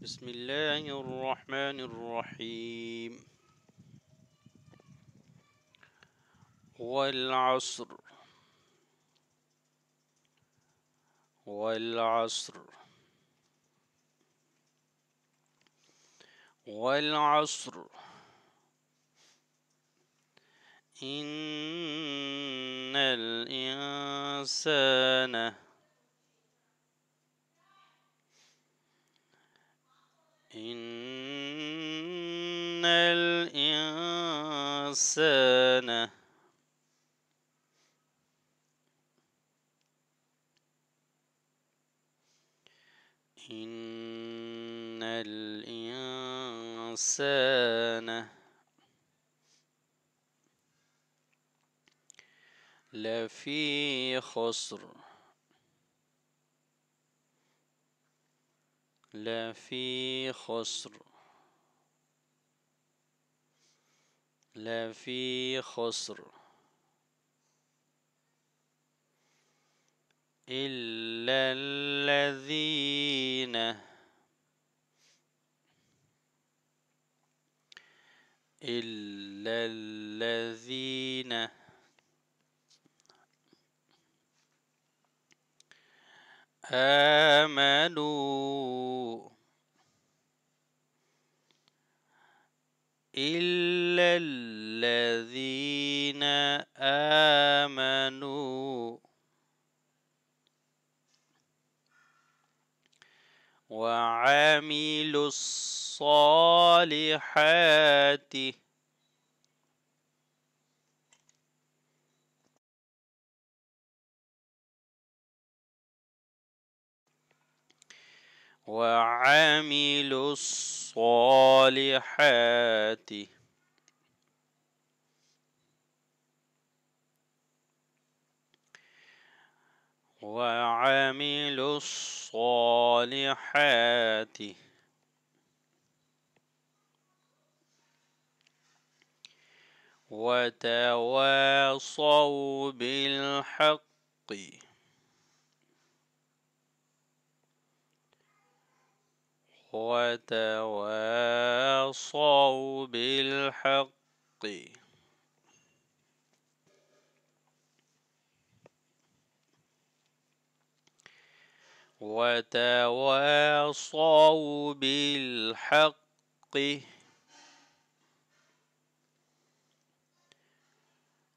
بسم الله الرحمن الرحيم والعصر والعصر والعصر إن الإنسان إن الإنسان إن الإنسان لفي خسر لفي خسر لفي خسر إلا الذين إلا الذين آمنوا الذين آمنوا وعملوا الصالحات وعملوا الصالحات وعملوا الصالحات وتواصوا بالحق وتواصوا بالحق وتواصوا بالحق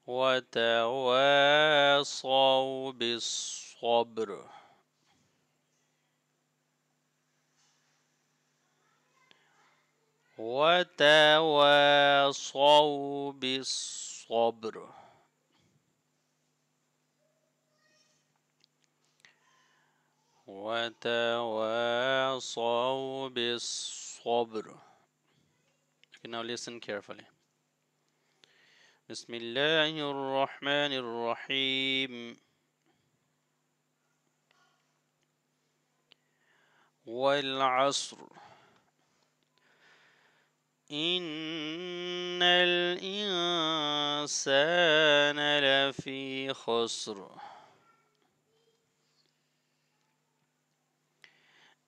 وتواصوا بالصبر وتواصوا بالصبر وتواصوا بالصبر okay, now listen carefully بسم الله الرحمن الرحيم والعصر إن الإنسان لفي خسر